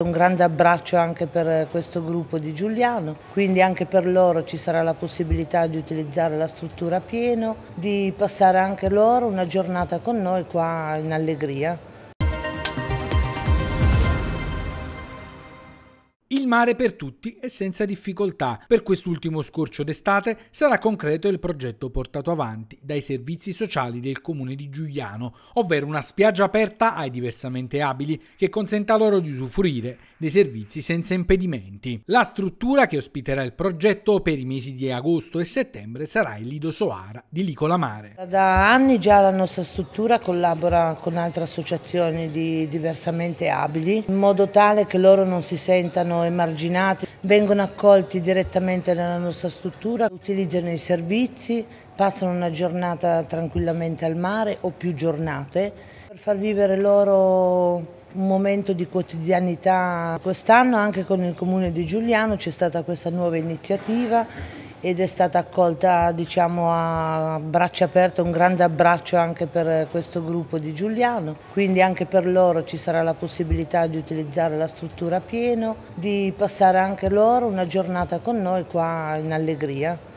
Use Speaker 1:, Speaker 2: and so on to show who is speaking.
Speaker 1: Un grande abbraccio anche per questo gruppo di Giuliano, quindi anche per loro ci sarà la possibilità di utilizzare la struttura a pieno, di passare anche loro una giornata con noi qua in allegria.
Speaker 2: mare per tutti e senza difficoltà. Per quest'ultimo scorcio d'estate sarà concreto il progetto portato avanti dai servizi sociali del comune di Giuliano, ovvero una spiaggia aperta ai diversamente abili che consenta loro di usufruire dei servizi senza impedimenti. La struttura che ospiterà il progetto per i mesi di agosto e settembre sarà il Lido Soara di Licola Mare.
Speaker 1: Da anni già la nostra struttura collabora con altre associazioni di diversamente abili in modo tale che loro non si sentano emanati emarginati, vengono accolti direttamente nella nostra struttura, utilizzano i servizi, passano una giornata tranquillamente al mare o più giornate per far vivere loro un momento di quotidianità. Quest'anno anche con il comune di Giuliano c'è stata questa nuova iniziativa ed è stata accolta diciamo, a braccia aperte, un grande abbraccio anche per questo gruppo di Giuliano, quindi anche per loro ci sarà la possibilità di utilizzare la struttura a pieno, di passare anche loro una giornata con noi qua in allegria.